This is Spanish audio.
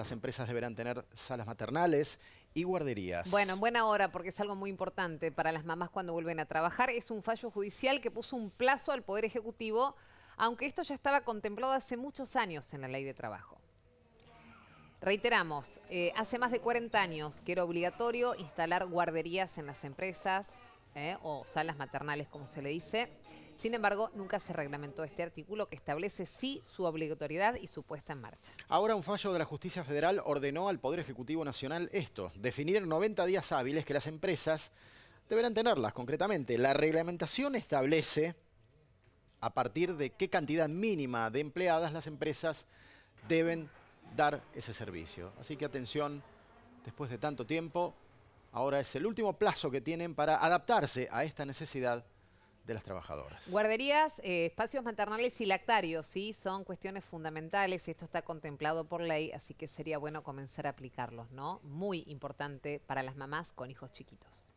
Las empresas deberán tener salas maternales y guarderías. Bueno, en buena hora, porque es algo muy importante para las mamás cuando vuelven a trabajar. Es un fallo judicial que puso un plazo al Poder Ejecutivo, aunque esto ya estaba contemplado hace muchos años en la Ley de Trabajo. Reiteramos, eh, hace más de 40 años que era obligatorio instalar guarderías en las empresas, ¿eh? o salas maternales, como se le dice. Sin embargo, nunca se reglamentó este artículo que establece sí su obligatoriedad y su puesta en marcha. Ahora un fallo de la justicia federal ordenó al Poder Ejecutivo Nacional esto, definir en 90 días hábiles que las empresas deberán tenerlas concretamente. La reglamentación establece a partir de qué cantidad mínima de empleadas las empresas deben dar ese servicio. Así que atención, después de tanto tiempo, Ahora es el último plazo que tienen para adaptarse a esta necesidad de las trabajadoras. Guarderías, eh, espacios maternales y lactarios, sí, son cuestiones fundamentales. Esto está contemplado por ley, así que sería bueno comenzar a aplicarlos, ¿no? Muy importante para las mamás con hijos chiquitos.